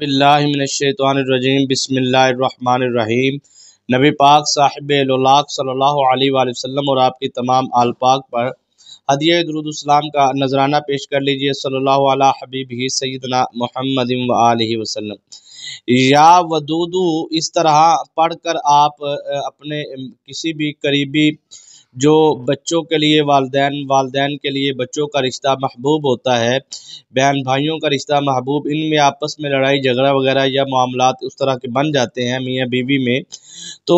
बिल्लाशैतरजीम बसमीम नबी पाक साहिब लाक सल्लल्लाहु अलैहि वसल्लम और आपकी तमाम आल पाक पर हदिय दरुदसलाम का नजराना पेश कर लीजिए सल्लल्लाहु अला हबीब ही सैदना मोहम्मद वसल्लम या वदूदू इस तरह पढ़कर आप अपने किसी भी करीबी जो बच्चों के लिए वालदे वालदे के लिए बच्चों का रिश्ता महबूब होता है बहन भाइयों का रिश्ता महबूब इनमें आपस में लड़ाई झगड़ा वगैरह या मामला उस तरह के बन जाते हैं मियाँ बीवी में तो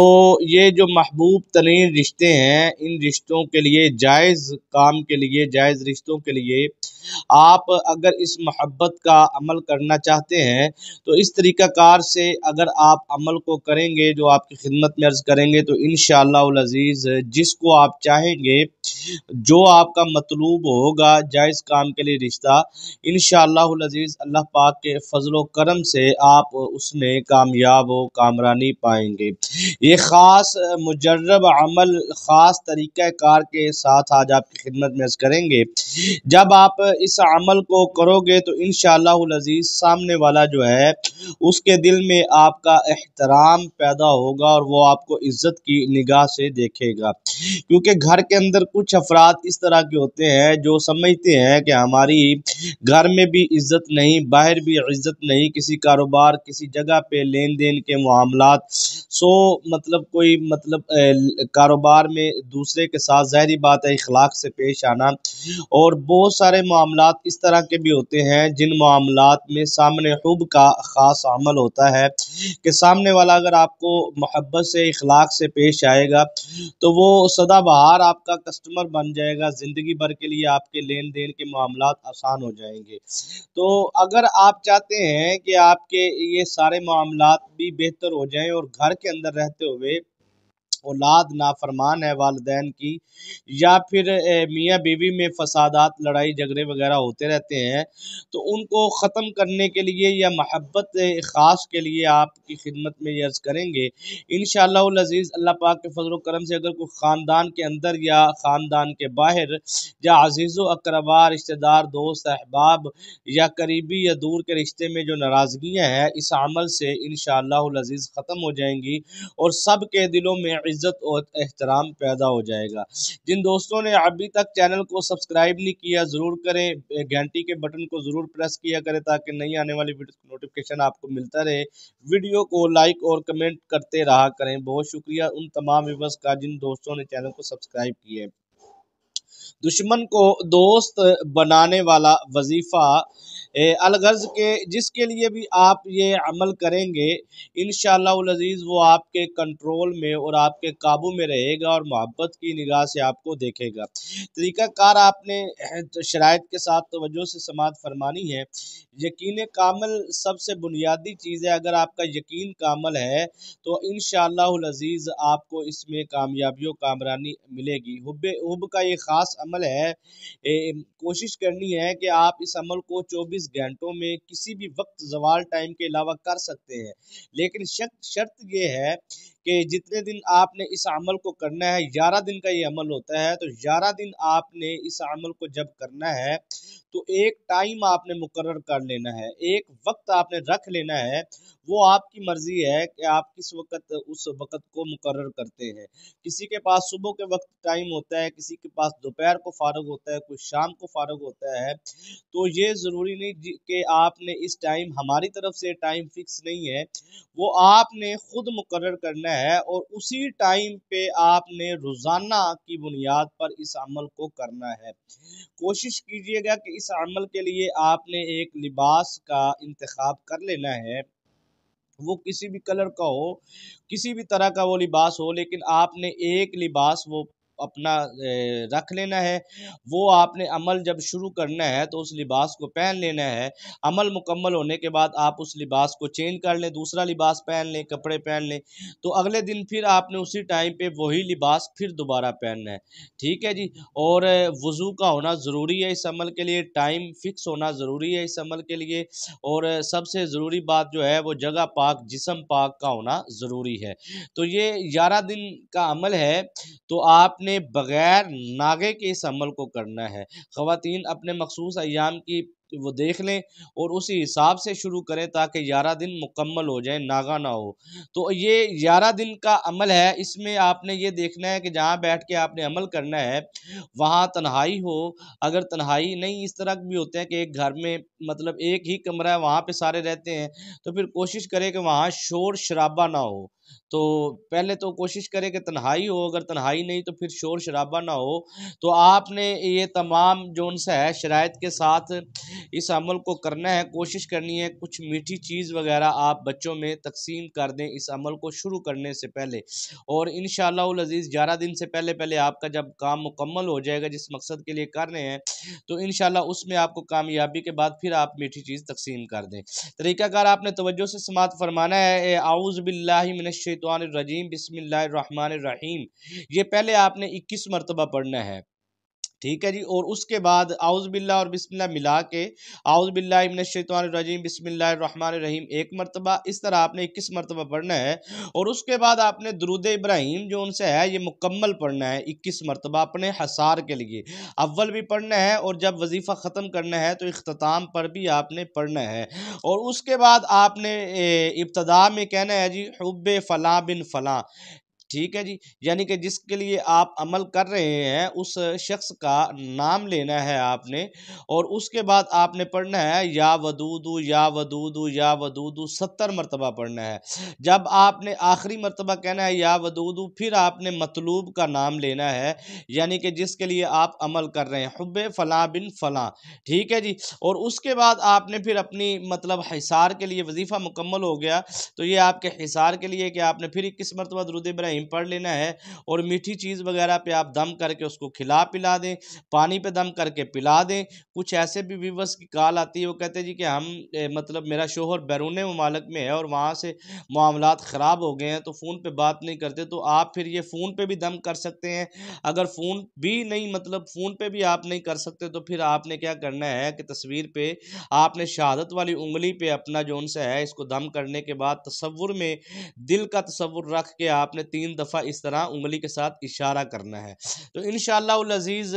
ये जो महबूब तरीन रिश्ते हैं इन रिश्तों के लिए जायज़ काम के लिए जायज़ रिश्तों के लिए आप अगर इस मोहब्बत का अमल करना चाहते हैं तो इस तरीक़ाकार से अगर आप अमल को करेंगे जो आपकी खिदमत में अर्ज़ करेंगे तो इन शजीज़ जिसको आप चाहेंगे जो आपका मतलूब होगा जायज़ काम के लिए रिश्ता इन शजीज़ अल्लाह पाक के फजलो करम से आप उसमें कामयाब व कामरानी पाएंगे ये ख़ास मुजरब अमल ख़ास तरीक़ाकार के साथ आज आपकी खिदमत में अर्ज़ करेंगे जब आप इस अमल को करोगे तो इन शजीज़ सामने वाला जो है उसके दिल में आपका एहतराम पैदा होगा और वो आपको इज़्ज़त की निगाह से देखेगा क्योंकि घर के अंदर कुछ अफराद इस तरह के होते हैं जो समझते हैं कि हमारी घर में भी इज़्ज़त नहीं बाहर भी इज़्ज़त नहीं किसी कारोबार किसी जगह पे लेन देन के मामला सो मतलब कोई मतलब कारोबार में दूसरे के साथ जहरी बात है इखलाक से पेश आना और बहुत सारे मामला इस तरह के भी होते हैं जिन मामला में सामने खूब का ख़ास अमल होता है कि सामने वाला अगर आपको महब्बत से इखलाक से पेश आएगा तो वो सदाबहार आपका कस्टमर बन जाएगा ज़िंदगी भर के लिए आपके लेन देन के मामला आसान हो जाएंगे तो अगर आप चाहते हैं कि आपके ये सारे मामला भी बेहतर हो जाएँ और घर के अंदर रहते हुए औलाद नाफरमान है वालदेन की या फिर मियाँ बीवी में फसादात लड़ाई झगड़े वगैरह होते रहते हैं तो उनको ख़त्म करने के लिए या महब्बत ख़ास के लिए आपकी खिदमत में यर्ज़ करेंगे इन शज़ीज़ अल्लाह पाक के फजल करम से अगर कोई ख़ानदान के अंदर या ख़ानदान के बाहर या अजीज़ अकरबा रिश्तेदार दोस्त अहबाब या करीबी या दूर के रिश्ते में जो नाराज़गियाँ हैं इस अमल से इन शज़ीज़ ख़त्म हो जाएंगी और सब के दिलों में इज़्ज़त और एहतराम पैदा हो जाएगा जिन दोस्तों ने अभी तक चैनल को सब्सक्राइब नहीं किया ज़रूर करें घंटी के बटन को ज़रूर प्रेस किया करें ताकि नई आने वाली वीडियो नोटिफिकेशन आपको मिलता रहे वीडियो को लाइक और कमेंट करते रहा करें बहुत शुक्रिया उन तमाम व्यूवर्स का जिन दोस्तों ने चैनल को सब्सक्राइब किया दुश्मन को दोस्त बनाने वाला वजीफ़ा अलगर्ज के जिसके लिए भी आप ये अमल करेंगे इन शजीज़ वो आपके कंट्रोल में और आपके काबू में रहेगा और मोहब्बत की निगाह से आपको देखेगा तरीक़ाकार आपने तो शराय के साथ तोज्जो से समात फरमानी है यकीन कामल सबसे बुनियादी चीज़ है अगर आपका यकीन कामल है तो इन शजीज़ आपको इसमें कामयाबियों कामरानी मिलेगी हुब हुब का ये ख़ास अमल अमल है कोशिश करनी है कि आप इस अमल को 24 घंटों में किसी भी वक्त जवाल टाइम के अलावा कर सकते हैं लेकिन शर्त शर्त यह है कि जितने दिन आपने इस अमल को करना है ग्यारह दिन का ये अमल होता है तो ग्यारह दिन आपने इस अमल को जब करना है तो एक टाइम आपने मुकर कर लेना है एक वक्त आपने रख लेना है वो आपकी मर्जी है कि आप किस वक्त उस वक्त को मुकर करते हैं किसी के पास सुबह के वक्त टाइम होता है किसी के पास दोपहर को फारग होता है कोई शाम को फारग होता है तो ये ज़रूरी नहीं कि आपने इस टाइम हमारी तरफ से टाइम फिक्स नहीं है वो आपने खुद मुकर करना है और उसी टाइम पर आपने रोज़ाना की बुनियाद पर इस अमल को करना है कोशिश कीजिएगा कि इस अमल के लिए आपने एक लिबास का इंतखब कर लेना है वो किसी भी कलर का हो किसी भी तरह का वो लिबास हो लेकिन आपने एक लिबास वो अपना रख लेना है वो आपने अमल जब शुरू करना है तो उस लिबास को पहन लेना है अमल मुकम्मल होने के बाद आप उस लिबास को चेंज कर लें दूसरा लिबास पहन लें कपड़े पहन लें तो अगले दिन फिर आपने उसी टाइम पर वही लिबास फिर दोबारा पहनना है ठीक है जी और वज़ू का होना ज़रूरी है इस अमल के लिए टाइम फिक्स होना ज़रूरी है इस अमल के लिए और सबसे ज़रूरी बात जो है वो जगह पाक जिसम पाक का होना ज़रूरी है तो ये ग्यारह दिन का अमल है तो आपने अपने बग़ैर नागे के इस अमल को करना है ख़वातीन अपने मखसूस अयाम की वो देख लें और उसी हिसाब से शुरू करें ताकि ग्यारह दिन मुकम्मल हो जाए नागा ना हो तो ये ग्यारह दिन का अमल है इसमें आपने ये देखना है कि जहाँ बैठ के आपने अमल करना है वहाँ तन्हाई हो अगर तन्हाई नहीं इस तरह भी होते हैं कि एक घर में मतलब एक ही कमरा है वहाँ पर सारे रहते हैं तो फिर कोशिश करें कि वहाँ शोर शराबा ना हो तो पहले तो कोशिश करें कि तन्हाई हो अगर तन्हाई नहीं तो फिर शोर शराबा ना हो तो आपने ये तमाम जो सा है शरात के साथ इस अमल को करना है कोशिश करनी है कुछ मीठी चीज़ वगैरह आप बच्चों में तकसीम कर दें इस अमल को शुरू करने से पहले और इन शज़ीज़ ग्यारह दिन से पहले पहले आपका जब काम मुकम्मल हो जाएगा जिस मकसद के लिए कर रहे हैं तो इन उसमें आपको कामयाबी के बाद फिर आप मीठी चीज़ तकसीम कर दें तरीक़ाकार आपने तोज्जो से समात फरमाना है आउज़बिल्लिमिनशैतवानरजीम बसमिल्लर रहीम ये पहले आपने इक्कीस मरतबा पढ़ना है ठीक है जी और उसके बाद आउज़ बिल्ला और बिस्मिल्लाह मिला के आउज़ बिल्ला इमनशतवानरजीम बिसमीम एक मरतबा इस तरह आपने इक्कीस मरतबा पढ़ना है और उसके बाद आपने दरुद इब्राहिम जो उनसे है ये मुकम्मल पढ़ना है इक्कीस मरतबा अपने हसार के लिए अव्वल भी पढ़ना है और जब वजीफ़ा ख़त्म करना है तो अख्ताम पर भी आपने पढ़ना है और उसके बाद आपने इब्तदा में कहना है जी हब फ़लाँ बिन फ़लाँ ठीक है जी यानी कि जिसके लिए आप अमल कर रहे हैं उस शख्स का नाम लेना है आपने और उसके बाद आपने पढ़ना है या वदूदू या वदूदू या वदूदू सत्तर मरतबा पढ़ना है जब आपने आखिरी मरतबा कहना है या वदूदू फिर आपने मतलूब का नाम लेना है यानी कि जिसके लिए आप अमल कर रहे हैं हब फला बिन फ़लाँ ठीक है जी और उसके बाद आपने फिर अपनी मतलब हिसार के लिए वजीफ़ा मुकम्मल हो गया तो ये आपके हिसार के लिए कि आपने फिर इक्कीस मरतबा दरुद इब्राहिम टाइम पर लेना है और मीठी चीज़ वगैरह पे आप दम करके उसको खिला पिला दें पानी पे दम करके पिला दें कुछ ऐसे भी व्यूवर्स की कॉल आती है वो कहते हैं जी कि हम ए, मतलब मेरा शोहर बैरून ममालक में है और वहाँ से मामला ख़राब हो गए हैं तो फ़ोन पर बात नहीं करते तो आप फिर ये फ़ोन पर भी दम कर सकते हैं अगर फ़ोन भी नहीं मतलब फ़ोन पर भी आप नहीं कर सकते तो फिर आपने क्या करना है कि तस्वीर पर आपने शहादत वाली उंगली पर अपना जो उनसे है इसको दम करने के बाद तस्वुर में दिल का तस्वुर रख के आपने तीन तीन दफ़ा इस तरह उंगली के साथ इशारा करना है तो इन शजीज़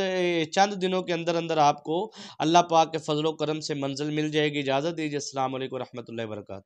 चंद दिनों के अंदर अंदर आपको अल्लाह पाक के फजलोक करम से मंजिल मिल जाएगी इजाज़त दीजिए असल वरहमल वर्का